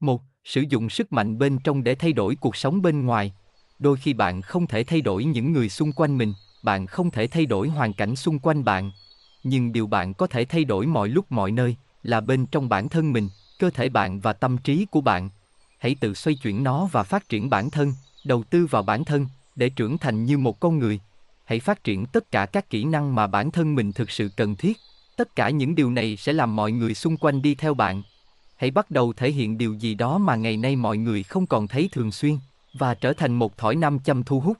một sử dụng sức mạnh bên trong để thay đổi cuộc sống bên ngoài đôi khi bạn không thể thay đổi những người xung quanh mình bạn không thể thay đổi hoàn cảnh xung quanh bạn nhưng điều bạn có thể thay đổi mọi lúc mọi nơi là bên trong bản thân mình cơ thể bạn và tâm trí của bạn hãy tự xoay chuyển nó và phát triển bản thân đầu tư vào bản thân để trưởng thành như một con người hãy phát triển tất cả các kỹ năng mà bản thân mình thực sự cần thiết tất cả những điều này sẽ làm mọi người xung quanh đi theo bạn hãy bắt đầu thể hiện điều gì đó mà ngày nay mọi người không còn thấy thường xuyên, và trở thành một thỏi nam châm thu hút.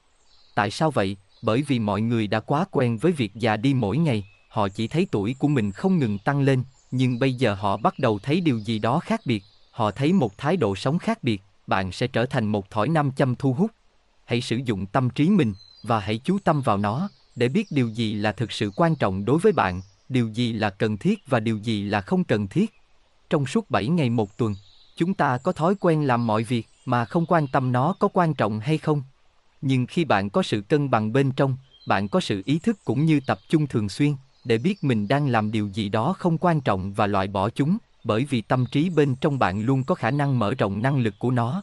Tại sao vậy? Bởi vì mọi người đã quá quen với việc già đi mỗi ngày, họ chỉ thấy tuổi của mình không ngừng tăng lên, nhưng bây giờ họ bắt đầu thấy điều gì đó khác biệt, họ thấy một thái độ sống khác biệt, bạn sẽ trở thành một thỏi nam châm thu hút. Hãy sử dụng tâm trí mình và hãy chú tâm vào nó để biết điều gì là thực sự quan trọng đối với bạn, điều gì là cần thiết và điều gì là không cần thiết trong suốt 7 ngày một tuần, chúng ta có thói quen làm mọi việc mà không quan tâm nó có quan trọng hay không. Nhưng khi bạn có sự cân bằng bên trong, bạn có sự ý thức cũng như tập trung thường xuyên để biết mình đang làm điều gì đó không quan trọng và loại bỏ chúng, bởi vì tâm trí bên trong bạn luôn có khả năng mở rộng năng lực của nó.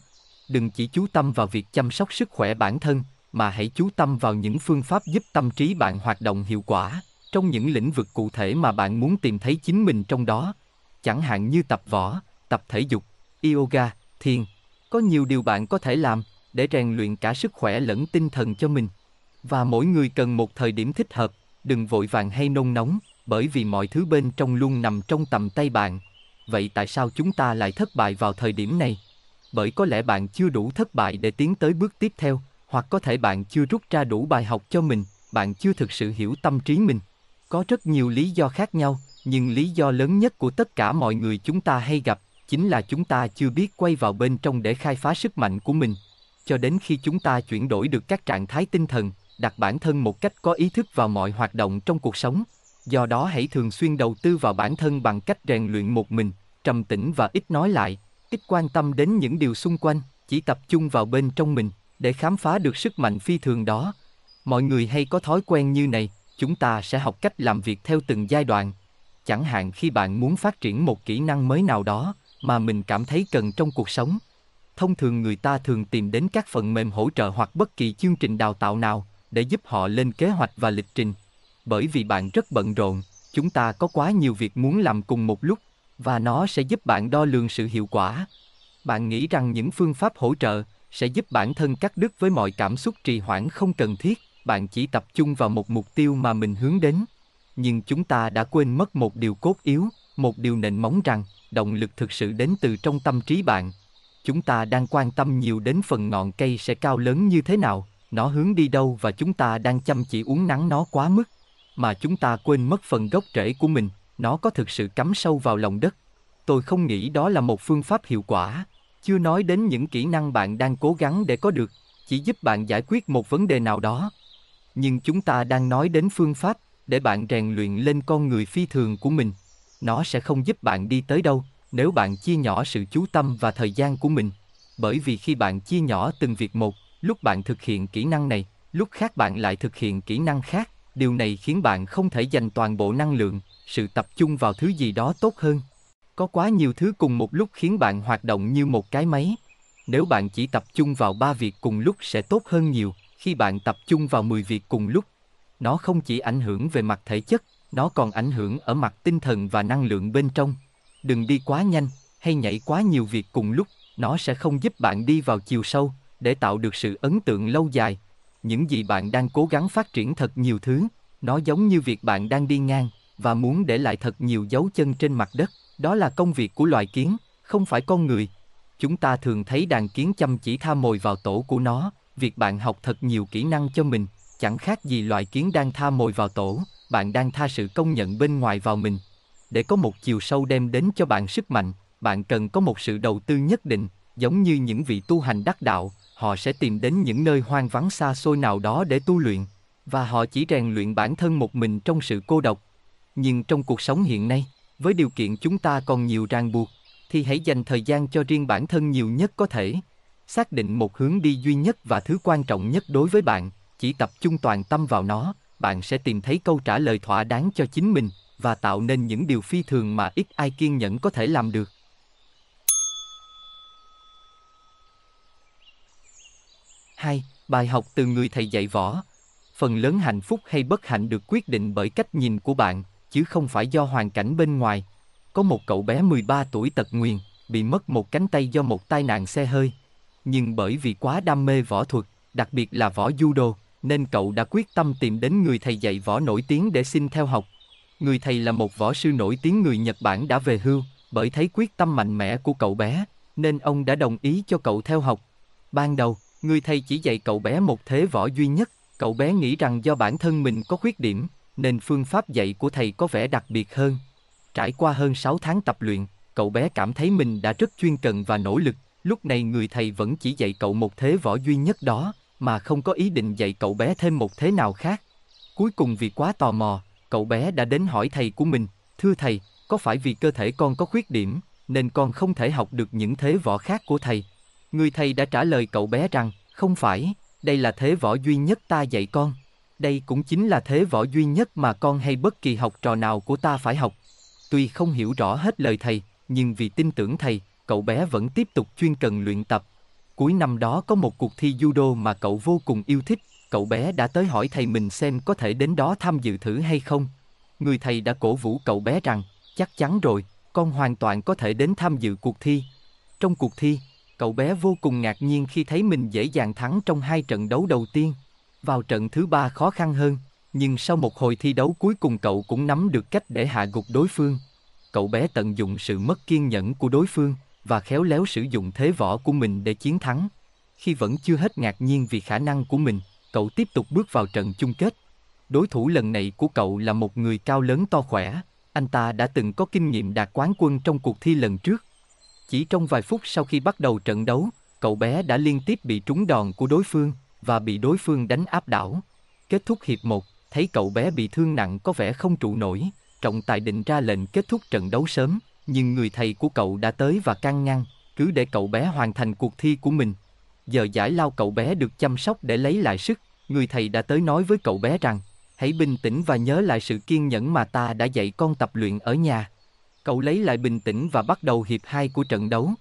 Đừng chỉ chú tâm vào việc chăm sóc sức khỏe bản thân, mà hãy chú tâm vào những phương pháp giúp tâm trí bạn hoạt động hiệu quả trong những lĩnh vực cụ thể mà bạn muốn tìm thấy chính mình trong đó chẳng hạn như tập võ, tập thể dục, yoga, thiền. Có nhiều điều bạn có thể làm để rèn luyện cả sức khỏe lẫn tinh thần cho mình. Và mỗi người cần một thời điểm thích hợp, đừng vội vàng hay nôn nóng, bởi vì mọi thứ bên trong luôn nằm trong tầm tay bạn. Vậy tại sao chúng ta lại thất bại vào thời điểm này? Bởi có lẽ bạn chưa đủ thất bại để tiến tới bước tiếp theo, hoặc có thể bạn chưa rút ra đủ bài học cho mình, bạn chưa thực sự hiểu tâm trí mình. Có rất nhiều lý do khác nhau, nhưng lý do lớn nhất của tất cả mọi người chúng ta hay gặp chính là chúng ta chưa biết quay vào bên trong để khai phá sức mạnh của mình cho đến khi chúng ta chuyển đổi được các trạng thái tinh thần đặt bản thân một cách có ý thức vào mọi hoạt động trong cuộc sống do đó hãy thường xuyên đầu tư vào bản thân bằng cách rèn luyện một mình trầm tĩnh và ít nói lại ít quan tâm đến những điều xung quanh chỉ tập trung vào bên trong mình để khám phá được sức mạnh phi thường đó mọi người hay có thói quen như này chúng ta sẽ học cách làm việc theo từng giai đoạn chẳng hạn khi bạn muốn phát triển một kỹ năng mới nào đó mà mình cảm thấy cần trong cuộc sống thông thường người ta thường tìm đến các phần mềm hỗ trợ hoặc bất kỳ chương trình đào tạo nào để giúp họ lên kế hoạch và lịch trình bởi vì bạn rất bận rộn chúng ta có quá nhiều việc muốn làm cùng một lúc và nó sẽ giúp bạn đo lường sự hiệu quả bạn nghĩ rằng những phương pháp hỗ trợ sẽ giúp bản thân cắt đứt với mọi cảm xúc trì hoãn không cần thiết bạn chỉ tập trung vào một mục tiêu mà mình hướng đến nhưng chúng ta đã quên mất một điều cốt yếu, một điều nền móng rằng, động lực thực sự đến từ trong tâm trí bạn. Chúng ta đang quan tâm nhiều đến phần ngọn cây sẽ cao lớn như thế nào, nó hướng đi đâu và chúng ta đang chăm chỉ uống nắng nó quá mức, mà chúng ta quên mất phần gốc rễ của mình, nó có thực sự cắm sâu vào lòng đất. Tôi không nghĩ đó là một phương pháp hiệu quả, chưa nói đến những kỹ năng bạn đang cố gắng để có được, chỉ giúp bạn giải quyết một vấn đề nào đó. Nhưng chúng ta đang nói đến phương pháp để bạn rèn luyện lên con người phi thường của mình. Nó sẽ không giúp bạn đi tới đâu nếu bạn chia nhỏ sự chú tâm và thời gian của mình. Bởi vì khi bạn chia nhỏ từng việc một, lúc bạn thực hiện kỹ năng này, lúc khác bạn lại thực hiện kỹ năng khác, điều này khiến bạn không thể dành toàn bộ năng lượng, sự tập trung vào thứ gì đó tốt hơn. Có quá nhiều thứ cùng một lúc khiến bạn hoạt động như một cái máy. Nếu bạn chỉ tập trung vào ba việc cùng lúc sẽ tốt hơn nhiều, khi bạn tập trung vào 10 việc cùng lúc nó không chỉ ảnh hưởng về mặt thể chất, nó còn ảnh hưởng ở mặt tinh thần và năng lượng bên trong. Đừng đi quá nhanh, hay nhảy quá nhiều việc cùng lúc, nó sẽ không giúp bạn đi vào chiều sâu, để tạo được sự ấn tượng lâu dài. Những gì bạn đang cố gắng phát triển thật nhiều thứ, nó giống như việc bạn đang đi ngang, và muốn để lại thật nhiều dấu chân trên mặt đất, đó là công việc của loài kiến, không phải con người. Chúng ta thường thấy đàn kiến chăm chỉ tha mồi vào tổ của nó, việc bạn học thật nhiều kỹ năng cho mình, chẳng khác gì loại kiến đang tha mồi vào tổ, bạn đang tha sự công nhận bên ngoài vào mình. Để có một chiều sâu đem đến cho bạn sức mạnh, bạn cần có một sự đầu tư nhất định, giống như những vị tu hành đắc đạo, họ sẽ tìm đến những nơi hoang vắng xa xôi nào đó để tu luyện, và họ chỉ rèn luyện bản thân một mình trong sự cô độc. Nhưng trong cuộc sống hiện nay, với điều kiện chúng ta còn nhiều ràng buộc, thì hãy dành thời gian cho riêng bản thân nhiều nhất có thể xác định một hướng đi duy nhất và thứ quan trọng nhất đối với bạn chỉ tập trung toàn tâm vào nó, bạn sẽ tìm thấy câu trả lời thỏa đáng cho chính mình và tạo nên những điều phi thường mà ít ai kiên nhẫn có thể làm được. Hai, bài học từ người thầy dạy võ. Phần lớn hạnh phúc hay bất hạnh được quyết định bởi cách nhìn của bạn, chứ không phải do hoàn cảnh bên ngoài. Có một cậu bé 13 tuổi tật nguyền, bị mất một cánh tay do một tai nạn xe hơi. Nhưng bởi vì quá đam mê võ thuật, đặc biệt là võ judo, nên cậu đã quyết tâm tìm đến người thầy dạy võ nổi tiếng để xin theo học. Người thầy là một võ sư nổi tiếng người Nhật Bản đã về hưu, bởi thấy quyết tâm mạnh mẽ của cậu bé, nên ông đã đồng ý cho cậu theo học. Ban đầu, người thầy chỉ dạy cậu bé một thế võ duy nhất, cậu bé nghĩ rằng do bản thân mình có khuyết điểm, nên phương pháp dạy của thầy có vẻ đặc biệt hơn. Trải qua hơn 6 tháng tập luyện, cậu bé cảm thấy mình đã rất chuyên cần và nỗ lực, lúc này người thầy vẫn chỉ dạy cậu một thế võ duy nhất đó, mà không có ý định dạy cậu bé thêm một thế nào khác. Cuối cùng vì quá tò mò, cậu bé đã đến hỏi thầy của mình, thưa thầy, có phải vì cơ thể con có khuyết điểm, nên con không thể học được những thế võ khác của thầy? Người thầy đã trả lời cậu bé rằng, không phải, đây là thế võ duy nhất ta dạy con. Đây cũng chính là thế võ duy nhất mà con hay bất kỳ học trò nào của ta phải học. Tuy không hiểu rõ hết lời thầy, nhưng vì tin tưởng thầy, cậu bé vẫn tiếp tục chuyên cần luyện tập, cuối năm đó có một cuộc thi judo mà cậu vô cùng yêu thích, cậu bé đã tới hỏi thầy mình xem có thể đến đó tham dự thử hay không. Người thầy đã cổ vũ cậu bé rằng, chắc chắn rồi, con hoàn toàn có thể đến tham dự cuộc thi. Trong cuộc thi, cậu bé vô cùng ngạc nhiên khi thấy mình dễ dàng thắng trong hai trận đấu đầu tiên. Vào trận thứ ba khó khăn hơn, nhưng sau một hồi thi đấu cuối cùng cậu cũng nắm được cách để hạ gục đối phương. Cậu bé tận dụng sự mất kiên nhẫn của đối phương, và khéo léo sử dụng thế võ của mình để chiến thắng. Khi vẫn chưa hết ngạc nhiên vì khả năng của mình, cậu tiếp tục bước vào trận chung kết. Đối thủ lần này của cậu là một người cao lớn to khỏe, anh ta đã từng có kinh nghiệm đạt quán quân trong cuộc thi lần trước. Chỉ trong vài phút sau khi bắt đầu trận đấu, cậu bé đã liên tiếp bị trúng đòn của đối phương và bị đối phương đánh áp đảo. Kết thúc hiệp 1, thấy cậu bé bị thương nặng có vẻ không trụ nổi, trọng tài định ra lệnh kết thúc trận đấu sớm, nhưng người thầy của cậu đã tới và can ngăn, cứ để cậu bé hoàn thành cuộc thi của mình. Giờ giải lao cậu bé được chăm sóc để lấy lại sức, người thầy đã tới nói với cậu bé rằng, hãy bình tĩnh và nhớ lại sự kiên nhẫn mà ta đã dạy con tập luyện ở nhà. Cậu lấy lại bình tĩnh và bắt đầu hiệp 2 của trận đấu.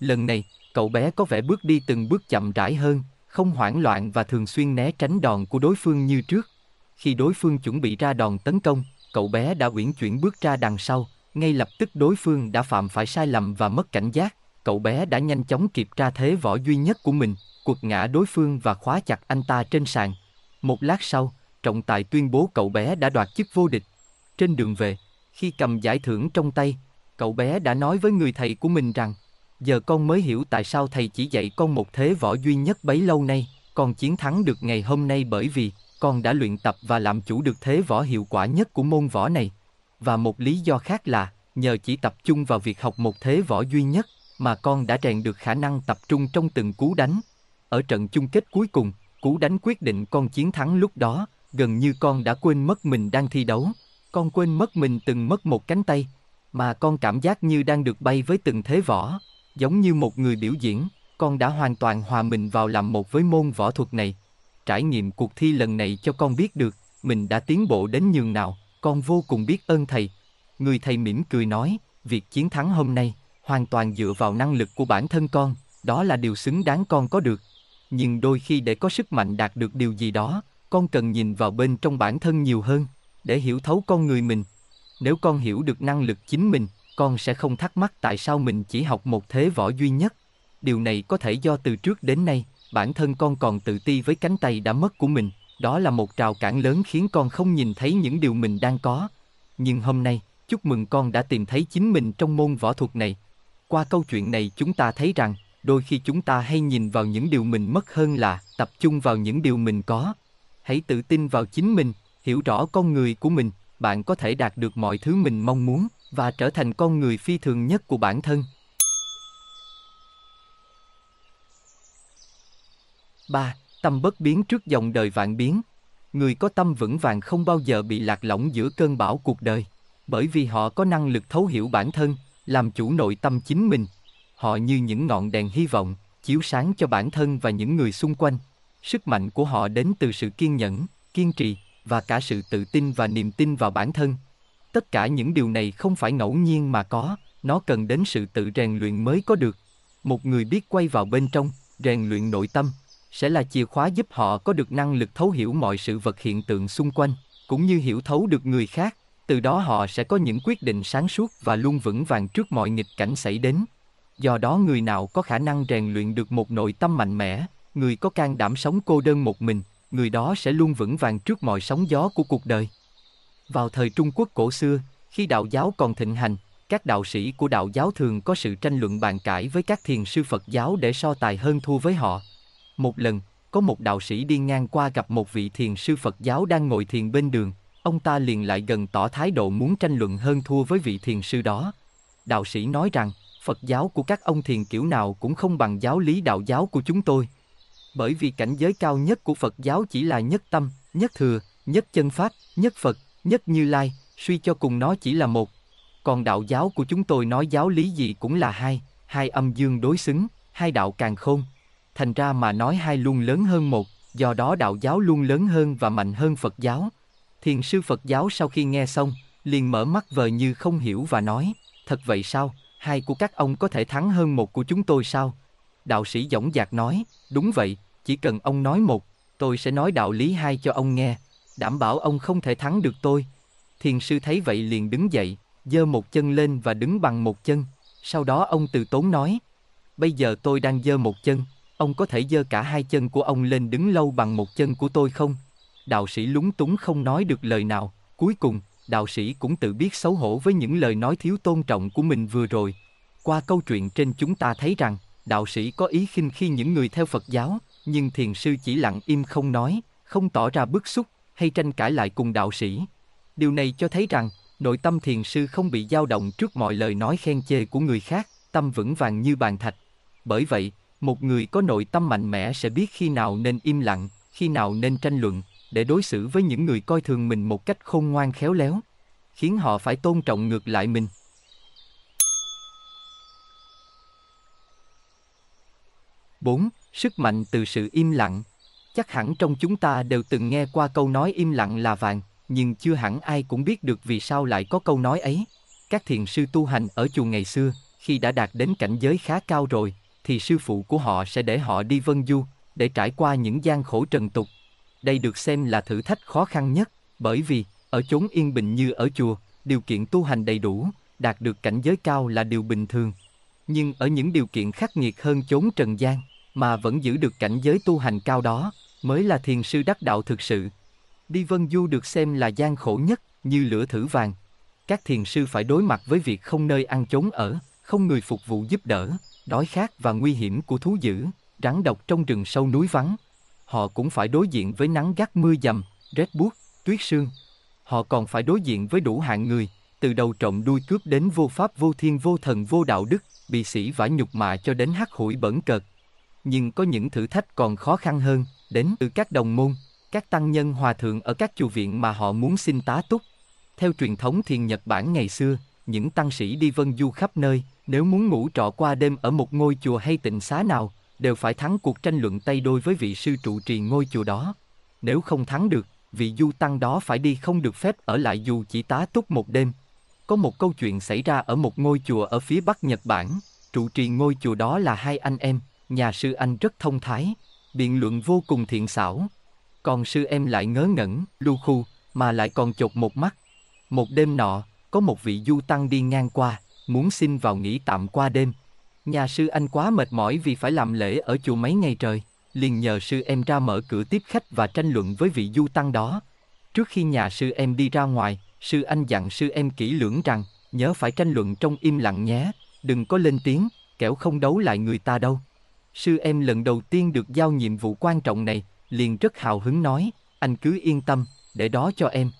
Lần này, cậu bé có vẻ bước đi từng bước chậm rãi hơn, không hoảng loạn và thường xuyên né tránh đòn của đối phương như trước. Khi đối phương chuẩn bị ra đòn tấn công, cậu bé đã uyển chuyển bước ra đằng sau, ngay lập tức đối phương đã phạm phải sai lầm và mất cảnh giác, cậu bé đã nhanh chóng kịp tra thế võ duy nhất của mình, quật ngã đối phương và khóa chặt anh ta trên sàn. Một lát sau, trọng tài tuyên bố cậu bé đã đoạt chức vô địch. Trên đường về, khi cầm giải thưởng trong tay, cậu bé đã nói với người thầy của mình rằng, giờ con mới hiểu tại sao thầy chỉ dạy con một thế võ duy nhất bấy lâu nay, con chiến thắng được ngày hôm nay bởi vì con đã luyện tập và làm chủ được thế võ hiệu quả nhất của môn võ này và một lý do khác là nhờ chỉ tập trung vào việc học một thế võ duy nhất mà con đã rèn được khả năng tập trung trong từng cú đánh. Ở trận chung kết cuối cùng, cú đánh quyết định con chiến thắng lúc đó, gần như con đã quên mất mình đang thi đấu, con quên mất mình từng mất một cánh tay, mà con cảm giác như đang được bay với từng thế võ, giống như một người biểu diễn, con đã hoàn toàn hòa mình vào làm một với môn võ thuật này. Trải nghiệm cuộc thi lần này cho con biết được, mình đã tiến bộ đến nhường nào, con vô cùng biết ơn thầy. Người thầy mỉm cười nói, việc chiến thắng hôm nay, hoàn toàn dựa vào năng lực của bản thân con, đó là điều xứng đáng con có được. Nhưng đôi khi để có sức mạnh đạt được điều gì đó, con cần nhìn vào bên trong bản thân nhiều hơn, để hiểu thấu con người mình. Nếu con hiểu được năng lực chính mình, con sẽ không thắc mắc tại sao mình chỉ học một thế võ duy nhất. Điều này có thể do từ trước đến nay, bản thân con còn tự ti với cánh tay đã mất của mình, đó là một trào cản lớn khiến con không nhìn thấy những điều mình đang có. Nhưng hôm nay, chúc mừng con đã tìm thấy chính mình trong môn võ thuật này. Qua câu chuyện này chúng ta thấy rằng, đôi khi chúng ta hay nhìn vào những điều mình mất hơn là tập trung vào những điều mình có. Hãy tự tin vào chính mình, hiểu rõ con người của mình, bạn có thể đạt được mọi thứ mình mong muốn và trở thành con người phi thường nhất của bản thân. 3. Tâm bất biến trước dòng đời vạn biến. Người có tâm vững vàng không bao giờ bị lạc lõng giữa cơn bão cuộc đời, bởi vì họ có năng lực thấu hiểu bản thân, làm chủ nội tâm chính mình. Họ như những ngọn đèn hy vọng, chiếu sáng cho bản thân và những người xung quanh. Sức mạnh của họ đến từ sự kiên nhẫn, kiên trì và cả sự tự tin và niềm tin vào bản thân. Tất cả những điều này không phải ngẫu nhiên mà có, nó cần đến sự tự rèn luyện mới có được. Một người biết quay vào bên trong, rèn luyện nội tâm, sẽ là chìa khóa giúp họ có được năng lực thấu hiểu mọi sự vật hiện tượng xung quanh cũng như hiểu thấu được người khác từ đó họ sẽ có những quyết định sáng suốt và luôn vững vàng trước mọi nghịch cảnh xảy đến do đó người nào có khả năng rèn luyện được một nội tâm mạnh mẽ người có can đảm sống cô đơn một mình người đó sẽ luôn vững vàng trước mọi sóng gió của cuộc đời vào thời trung quốc cổ xưa khi đạo giáo còn thịnh hành các đạo sĩ của đạo giáo thường có sự tranh luận bàn cãi với các thiền sư phật giáo để so tài hơn thua với họ một lần, có một đạo sĩ đi ngang qua gặp một vị thiền sư Phật giáo đang ngồi thiền bên đường, ông ta liền lại gần tỏ thái độ muốn tranh luận hơn thua với vị thiền sư đó. Đạo sĩ nói rằng, Phật giáo của các ông thiền kiểu nào cũng không bằng giáo lý đạo giáo của chúng tôi. Bởi vì cảnh giới cao nhất của Phật giáo chỉ là nhất tâm, nhất thừa, nhất chân pháp, nhất Phật, nhất Như Lai, suy cho cùng nó chỉ là một. Còn đạo giáo của chúng tôi nói giáo lý gì cũng là hai, hai âm dương đối xứng, hai đạo càng không thành ra mà nói hai luôn lớn hơn một, do đó đạo giáo luôn lớn hơn và mạnh hơn Phật giáo. Thiền sư Phật giáo sau khi nghe xong, liền mở mắt vờ như không hiểu và nói, thật vậy sao, hai của các ông có thể thắng hơn một của chúng tôi sao? Đạo sĩ dõng dạc nói, đúng vậy, chỉ cần ông nói một, tôi sẽ nói đạo lý hai cho ông nghe, đảm bảo ông không thể thắng được tôi. Thiền sư thấy vậy liền đứng dậy, giơ một chân lên và đứng bằng một chân. Sau đó ông từ tốn nói, bây giờ tôi đang giơ một chân, Ông có thể giơ cả hai chân của ông lên đứng lâu bằng một chân của tôi không? Đạo sĩ lúng túng không nói được lời nào, cuối cùng, đạo sĩ cũng tự biết xấu hổ với những lời nói thiếu tôn trọng của mình vừa rồi. Qua câu chuyện trên chúng ta thấy rằng, đạo sĩ có ý khinh khi những người theo Phật giáo, nhưng thiền sư chỉ lặng im không nói, không tỏ ra bức xúc hay tranh cãi lại cùng đạo sĩ. Điều này cho thấy rằng, nội tâm thiền sư không bị dao động trước mọi lời nói khen chê của người khác, tâm vững vàng như bàn thạch. Bởi vậy, một người có nội tâm mạnh mẽ sẽ biết khi nào nên im lặng khi nào nên tranh luận để đối xử với những người coi thường mình một cách khôn ngoan khéo léo khiến họ phải tôn trọng ngược lại mình bốn sức mạnh từ sự im lặng chắc hẳn trong chúng ta đều từng nghe qua câu nói im lặng là vàng nhưng chưa hẳn ai cũng biết được vì sao lại có câu nói ấy các thiền sư tu hành ở chùa ngày xưa khi đã đạt đến cảnh giới khá cao rồi thì sư phụ của họ sẽ để họ đi vân du, để trải qua những gian khổ trần tục. Đây được xem là thử thách khó khăn nhất, bởi vì, ở chốn yên bình như ở chùa, điều kiện tu hành đầy đủ, đạt được cảnh giới cao là điều bình thường. Nhưng ở những điều kiện khắc nghiệt hơn chốn trần gian, mà vẫn giữ được cảnh giới tu hành cao đó, mới là thiền sư đắc đạo thực sự. Đi vân du được xem là gian khổ nhất, như lửa thử vàng. Các thiền sư phải đối mặt với việc không nơi ăn chốn ở, không người phục vụ giúp đỡ, đói khát và nguy hiểm của thú dữ, rắn độc trong rừng sâu núi vắng. Họ cũng phải đối diện với nắng gắt mưa dầm, rét buốt, tuyết sương. Họ còn phải đối diện với đủ hạng người, từ đầu trộm đuôi cướp đến vô pháp vô thiên vô thần vô đạo đức, bị sĩ vả nhục mạ cho đến hắc hủi bẩn cợt. Nhưng có những thử thách còn khó khăn hơn, đến từ các đồng môn, các tăng nhân hòa thượng ở các chùa viện mà họ muốn xin tá túc. Theo truyền thống thiền Nhật Bản ngày xưa, những tăng sĩ đi vân du khắp nơi, nếu muốn ngủ trọ qua đêm ở một ngôi chùa hay tịnh xá nào, đều phải thắng cuộc tranh luận tay đôi với vị sư trụ trì ngôi chùa đó. Nếu không thắng được, vị du tăng đó phải đi không được phép ở lại dù chỉ tá túc một đêm. Có một câu chuyện xảy ra ở một ngôi chùa ở phía bắc Nhật Bản, trụ trì ngôi chùa đó là hai anh em, nhà sư anh rất thông thái, biện luận vô cùng thiện xảo. Còn sư em lại ngớ ngẩn, lu khu, mà lại còn chột một mắt. Một đêm nọ, có một vị du tăng đi ngang qua, muốn xin vào nghỉ tạm qua đêm. Nhà sư anh quá mệt mỏi vì phải làm lễ ở chùa mấy ngày trời, liền nhờ sư em ra mở cửa tiếp khách và tranh luận với vị du tăng đó. Trước khi nhà sư em đi ra ngoài, sư anh dặn sư em kỹ lưỡng rằng, nhớ phải tranh luận trong im lặng nhé, đừng có lên tiếng, kẻo không đấu lại người ta đâu. Sư em lần đầu tiên được giao nhiệm vụ quan trọng này, liền rất hào hứng nói, anh cứ yên tâm, để đó cho em.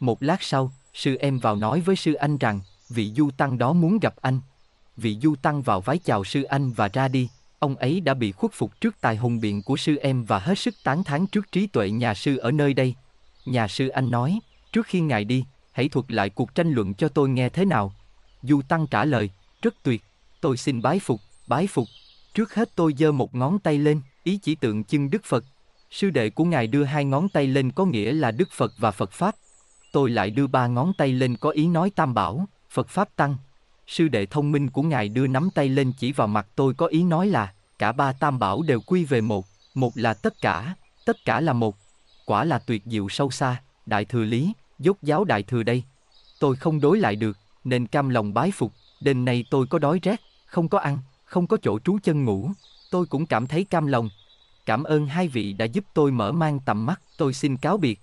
Một lát sau, sư em vào nói với sư anh rằng, vị du tăng đó muốn gặp anh. Vị du tăng vào vái chào sư anh và ra đi, ông ấy đã bị khuất phục trước tài hùng biện của sư em và hết sức tán thán trước trí tuệ nhà sư ở nơi đây. Nhà sư anh nói, trước khi ngài đi, hãy thuật lại cuộc tranh luận cho tôi nghe thế nào. Du tăng trả lời, rất tuyệt, tôi xin bái phục, bái phục. Trước hết tôi giơ một ngón tay lên, ý chỉ tượng chân Đức Phật. Sư đệ của ngài đưa hai ngón tay lên có nghĩa là Đức Phật và Phật Pháp. Tôi lại đưa ba ngón tay lên có ý nói Tam Bảo Phật Pháp Tăng. Sư đệ thông minh của ngài đưa nắm tay lên chỉ vào mặt tôi có ý nói là, cả ba tam bảo đều quy về một, một là tất cả, tất cả là một. Quả là tuyệt diệu sâu xa, đại thừa lý, dốt giáo đại thừa đây. Tôi không đối lại được, nên cam lòng bái phục, đêm nay tôi có đói rét, không có ăn, không có chỗ trú chân ngủ, tôi cũng cảm thấy cam lòng. Cảm ơn hai vị đã giúp tôi mở mang tầm mắt, tôi xin cáo biệt.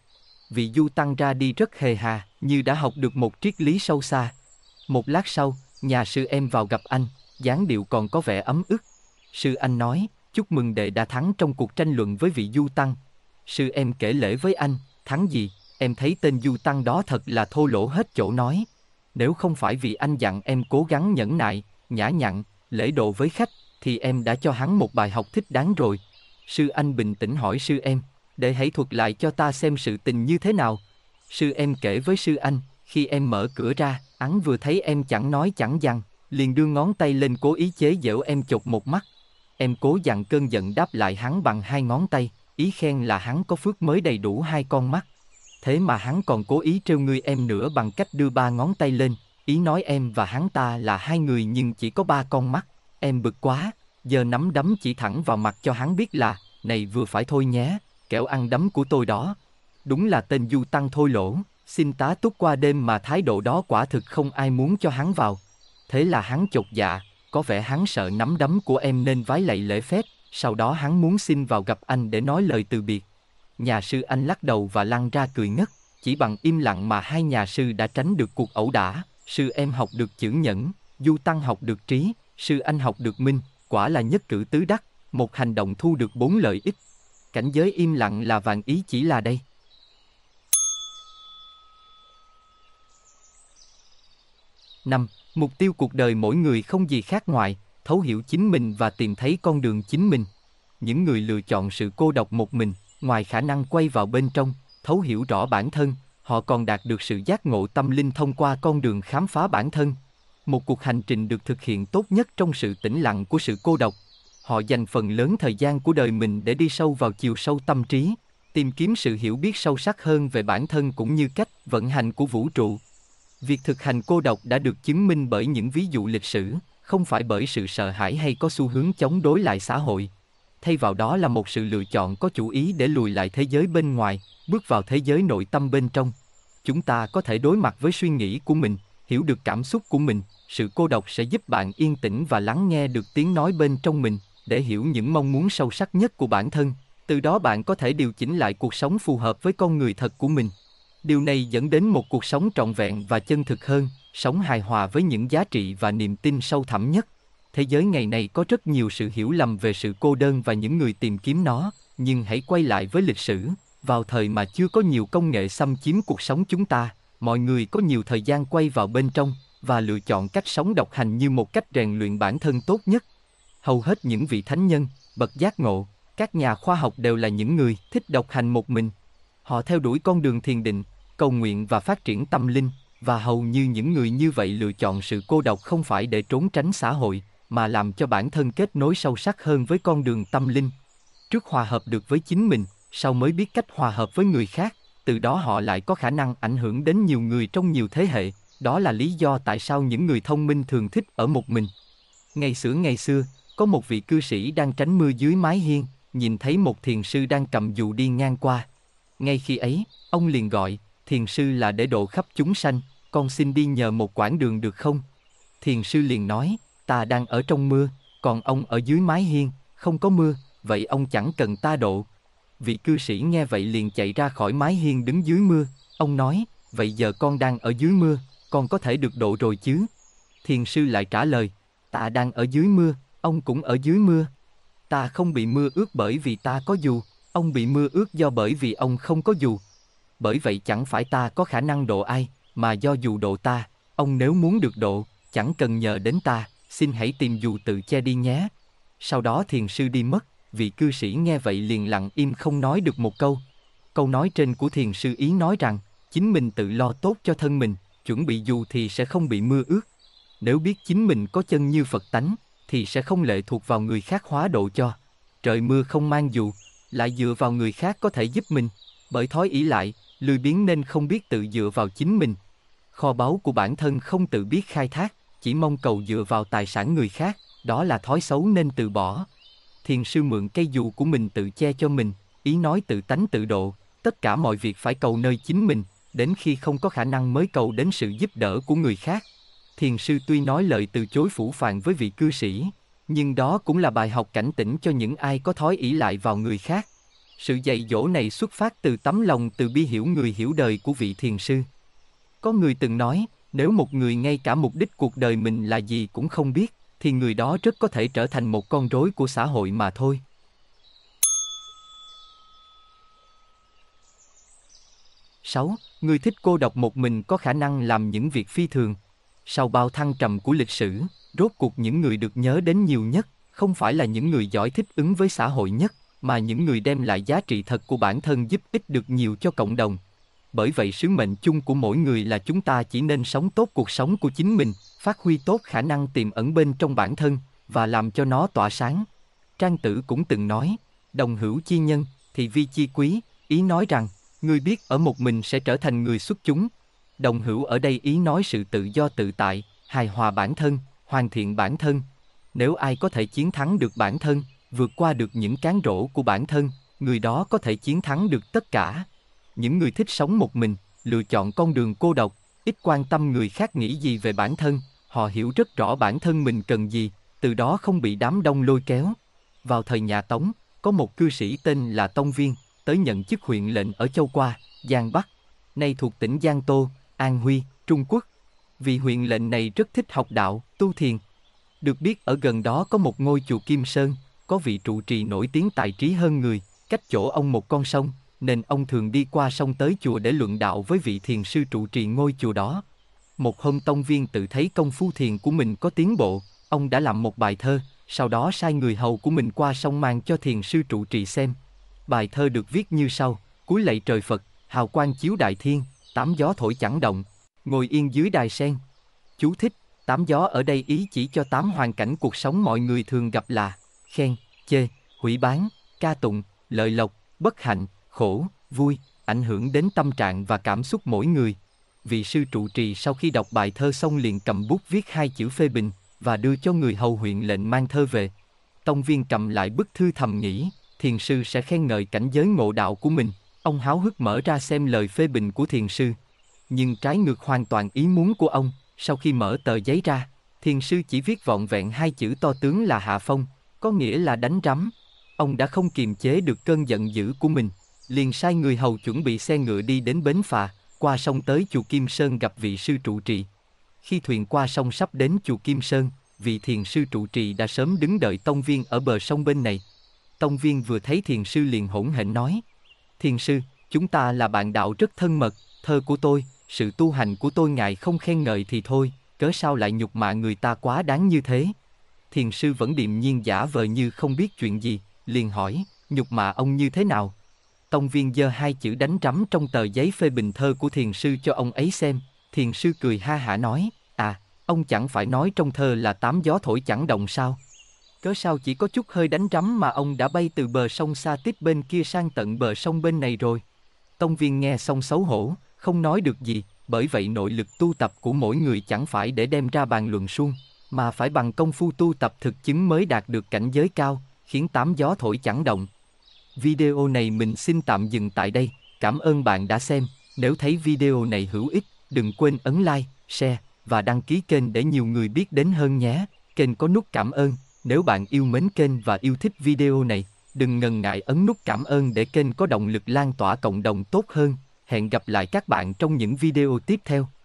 Vị du tăng ra đi rất hề hà, như đã học được một triết lý sâu xa, một lát sau, nhà sư em vào gặp anh, dáng điệu còn có vẻ ấm ức. Sư anh nói, chúc mừng đệ đã thắng trong cuộc tranh luận với vị du tăng. Sư em kể lễ với anh, thắng gì, em thấy tên du tăng đó thật là thô lỗ hết chỗ nói. Nếu không phải vì anh dặn em cố gắng nhẫn nại, nhã nhặn, lễ độ với khách, thì em đã cho hắn một bài học thích đáng rồi. Sư anh bình tĩnh hỏi sư em, để hãy thuật lại cho ta xem sự tình như thế nào. Sư em kể với sư anh, khi em mở cửa ra, hắn vừa thấy em chẳng nói chẳng rằng, liền đưa ngón tay lên cố ý chế giễu em chột một mắt. Em cố dặn cơn giận đáp lại hắn bằng hai ngón tay, ý khen là hắn có phước mới đầy đủ hai con mắt. Thế mà hắn còn cố ý trêu ngươi em nữa bằng cách đưa ba ngón tay lên, ý nói em và hắn ta là hai người nhưng chỉ có ba con mắt. Em bực quá, giờ nắm đấm chỉ thẳng vào mặt cho hắn biết là, này vừa phải thôi nhé, kẻo ăn đấm của tôi đó. Đúng là tên du tăng thôi lỗ. Xin tá túc qua đêm mà thái độ đó quả thực không ai muốn cho hắn vào. Thế là hắn chột dạ, có vẻ hắn sợ nắm đấm của em nên vái lạy lễ phép, sau đó hắn muốn xin vào gặp anh để nói lời từ biệt. Nhà sư anh lắc đầu và lăn ra cười ngất, chỉ bằng im lặng mà hai nhà sư đã tránh được cuộc ẩu đả, sư em học được chữ nhẫn, du tăng học được trí, sư anh học được minh, quả là nhất cử tứ đắc, một hành động thu được bốn lợi ích. Cảnh giới im lặng là vàng ý chỉ là đây. 5. Mục tiêu cuộc đời mỗi người không gì khác ngoài, thấu hiểu chính mình và tìm thấy con đường chính mình. Những người lựa chọn sự cô độc một mình, ngoài khả năng quay vào bên trong, thấu hiểu rõ bản thân, họ còn đạt được sự giác ngộ tâm linh thông qua con đường khám phá bản thân. Một cuộc hành trình được thực hiện tốt nhất trong sự tĩnh lặng của sự cô độc. Họ dành phần lớn thời gian của đời mình để đi sâu vào chiều sâu tâm trí, tìm kiếm sự hiểu biết sâu sắc hơn về bản thân cũng như cách vận hành của vũ trụ Việc thực hành cô độc đã được chứng minh bởi những ví dụ lịch sử, không phải bởi sự sợ hãi hay có xu hướng chống đối lại xã hội. Thay vào đó là một sự lựa chọn có chủ ý để lùi lại thế giới bên ngoài, bước vào thế giới nội tâm bên trong. Chúng ta có thể đối mặt với suy nghĩ của mình, hiểu được cảm xúc của mình, sự cô độc sẽ giúp bạn yên tĩnh và lắng nghe được tiếng nói bên trong mình để hiểu những mong muốn sâu sắc nhất của bản thân từ đó bạn có thể điều chỉnh lại cuộc sống phù hợp với con người thật của mình điều này dẫn đến một cuộc sống trọn vẹn và chân thực hơn sống hài hòa với những giá trị và niềm tin sâu thẳm nhất thế giới ngày nay có rất nhiều sự hiểu lầm về sự cô đơn và những người tìm kiếm nó nhưng hãy quay lại với lịch sử vào thời mà chưa có nhiều công nghệ xâm chiếm cuộc sống chúng ta mọi người có nhiều thời gian quay vào bên trong và lựa chọn cách sống độc hành như một cách rèn luyện bản thân tốt nhất hầu hết những vị thánh nhân bậc giác ngộ các nhà khoa học đều là những người thích độc hành một mình họ theo đuổi con đường thiền định cầu nguyện và phát triển tâm linh, và hầu như những người như vậy lựa chọn sự cô độc không phải để trốn tránh xã hội, mà làm cho bản thân kết nối sâu sắc hơn với con đường tâm linh. Trước hòa hợp được với chính mình, sau mới biết cách hòa hợp với người khác, từ đó họ lại có khả năng ảnh hưởng đến nhiều người trong nhiều thế hệ, đó là lý do tại sao những người thông minh thường thích ở một mình. Ngày xưa ngày xưa, có một vị cư sĩ đang tránh mưa dưới mái hiên, nhìn thấy một thiền sư đang cầm dù đi ngang qua. Ngay khi ấy, ông liền gọi, thiền sư là để độ khắp chúng sanh, con xin đi nhờ một quãng đường được không? Thiền sư liền nói, ta đang ở trong mưa, còn ông ở dưới mái hiên, không có mưa, vậy ông chẳng cần ta độ. Vị cư sĩ nghe vậy liền chạy ra khỏi mái hiên đứng dưới mưa, ông nói, vậy giờ con đang ở dưới mưa, con có thể được độ rồi chứ? Thiền sư lại trả lời, ta đang ở dưới mưa, ông cũng ở dưới mưa. Ta không bị mưa ướt bởi vì ta có dù, ông bị mưa ướt do bởi vì ông không có dù, bởi vậy chẳng phải ta có khả năng độ ai, mà do dù độ ta, ông nếu muốn được độ, chẳng cần nhờ đến ta, xin hãy tìm dù tự che đi nhé. Sau đó thiền sư đi mất, vị cư sĩ nghe vậy liền lặng im không nói được một câu. Câu nói trên của thiền sư ý nói rằng, chính mình tự lo tốt cho thân mình, chuẩn bị dù thì sẽ không bị mưa ướt. Nếu biết chính mình có chân như Phật tánh, thì sẽ không lệ thuộc vào người khác hóa độ cho. Trời mưa không mang dù, lại dựa vào người khác có thể giúp mình, bởi thói ý lại, lười biếng nên không biết tự dựa vào chính mình. Kho báu của bản thân không tự biết khai thác, chỉ mong cầu dựa vào tài sản người khác, đó là thói xấu nên từ bỏ. Thiền sư mượn cây dù của mình tự che cho mình, ý nói tự tánh tự độ, tất cả mọi việc phải cầu nơi chính mình, đến khi không có khả năng mới cầu đến sự giúp đỡ của người khác. Thiền sư tuy nói lời từ chối phủ phàng với vị cư sĩ, nhưng đó cũng là bài học cảnh tỉnh cho những ai có thói ỷ lại vào người khác. Sự dạy dỗ này xuất phát từ tấm lòng từ bi hiểu người hiểu đời của vị thiền sư. Có người từng nói, nếu một người ngay cả mục đích cuộc đời mình là gì cũng không biết, thì người đó rất có thể trở thành một con rối của xã hội mà thôi. Sáu, người thích cô độc một mình có khả năng làm những việc phi thường. Sau bao thăng trầm của lịch sử, rốt cuộc những người được nhớ đến nhiều nhất, không phải là những người giỏi thích ứng với xã hội nhất, mà những người đem lại giá trị thật của bản thân giúp ích được nhiều cho cộng đồng. Bởi vậy sứ mệnh chung của mỗi người là chúng ta chỉ nên sống tốt cuộc sống của chính mình, phát huy tốt khả năng tiềm ẩn bên trong bản thân và làm cho nó tỏa sáng. Trang Tử cũng từng nói, đồng hữu chi nhân thì vi chi quý, ý nói rằng người biết ở một mình sẽ trở thành người xuất chúng. Đồng hữu ở đây ý nói sự tự do tự tại, hài hòa bản thân, hoàn thiện bản thân. Nếu ai có thể chiến thắng được bản thân, vượt qua được những cán rỗ của bản thân người đó có thể chiến thắng được tất cả những người thích sống một mình lựa chọn con đường cô độc ít quan tâm người khác nghĩ gì về bản thân họ hiểu rất rõ bản thân mình cần gì từ đó không bị đám đông lôi kéo vào thời nhà tống có một cư sĩ tên là tông viên tới nhận chức huyện lệnh ở châu qua giang bắc nay thuộc tỉnh giang tô an huy trung quốc vì huyện lệnh này rất thích học đạo tu thiền được biết ở gần đó có một ngôi chùa kim sơn có vị trụ trì nổi tiếng tài trí hơn người, cách chỗ ông một con sông, nên ông thường đi qua sông tới chùa để luận đạo với vị thiền sư trụ trì ngôi chùa đó. Một hôm tông viên tự thấy công phu thiền của mình có tiến bộ, ông đã làm một bài thơ, sau đó sai người hầu của mình qua sông mang cho thiền sư trụ trì xem. Bài thơ được viết như sau, cúi lạy trời Phật, hào quang chiếu đại thiên, tám gió thổi chẳng động, ngồi yên dưới đài sen. Chú thích, tám gió ở đây ý chỉ cho tám hoàn cảnh cuộc sống mọi người thường gặp là khen, chê, hủy bán, ca tụng, lợi lộc, bất hạnh, khổ, vui, ảnh hưởng đến tâm trạng và cảm xúc mỗi người. Vị sư trụ trì sau khi đọc bài thơ xong liền cầm bút viết hai chữ phê bình và đưa cho người hầu huyện lệnh mang thơ về. Tông viên cầm lại bức thư thầm nghĩ, thiền sư sẽ khen ngợi cảnh giới ngộ đạo của mình. Ông háo hức mở ra xem lời phê bình của thiền sư. Nhưng trái ngược hoàn toàn ý muốn của ông, sau khi mở tờ giấy ra, thiền sư chỉ viết vọn vẹn hai chữ to tướng là Hạ Phong, có nghĩa là đánh rắm. Ông đã không kiềm chế được cơn giận dữ của mình, liền sai người hầu chuẩn bị xe ngựa đi đến bến phà, qua sông tới chùa Kim Sơn gặp vị sư trụ trì. Khi thuyền qua sông sắp đến chùa Kim Sơn, vị thiền sư trụ trì đã sớm đứng đợi tông viên ở bờ sông bên này. Tông viên vừa thấy thiền sư liền hỗn hển nói, Thiền sư, chúng ta là bạn đạo rất thân mật, thơ của tôi, sự tu hành của tôi ngài không khen ngợi thì thôi, cớ sao lại nhục mạ người ta quá đáng như thế thiền sư vẫn điềm nhiên giả vờ như không biết chuyện gì, liền hỏi, nhục mạ ông như thế nào? Tông viên giơ hai chữ đánh trắm trong tờ giấy phê bình thơ của thiền sư cho ông ấy xem, thiền sư cười ha hả nói, à, ông chẳng phải nói trong thơ là tám gió thổi chẳng động sao? Cớ sao chỉ có chút hơi đánh trắm mà ông đã bay từ bờ sông xa tiếp bên kia sang tận bờ sông bên này rồi. Tông viên nghe xong xấu hổ, không nói được gì, bởi vậy nội lực tu tập của mỗi người chẳng phải để đem ra bàn luận suông mà phải bằng công phu tu tập thực chứng mới đạt được cảnh giới cao, khiến tám gió thổi chẳng động. Video này mình xin tạm dừng tại đây, cảm ơn bạn đã xem, nếu thấy video này hữu ích, đừng quên ấn like, share và đăng ký kênh để nhiều người biết đến hơn nhé. Kênh có nút cảm ơn, nếu bạn yêu mến kênh và yêu thích video này, đừng ngần ngại ấn nút cảm ơn để kênh có động lực lan tỏa cộng đồng tốt hơn. Hẹn gặp lại các bạn trong những video tiếp theo.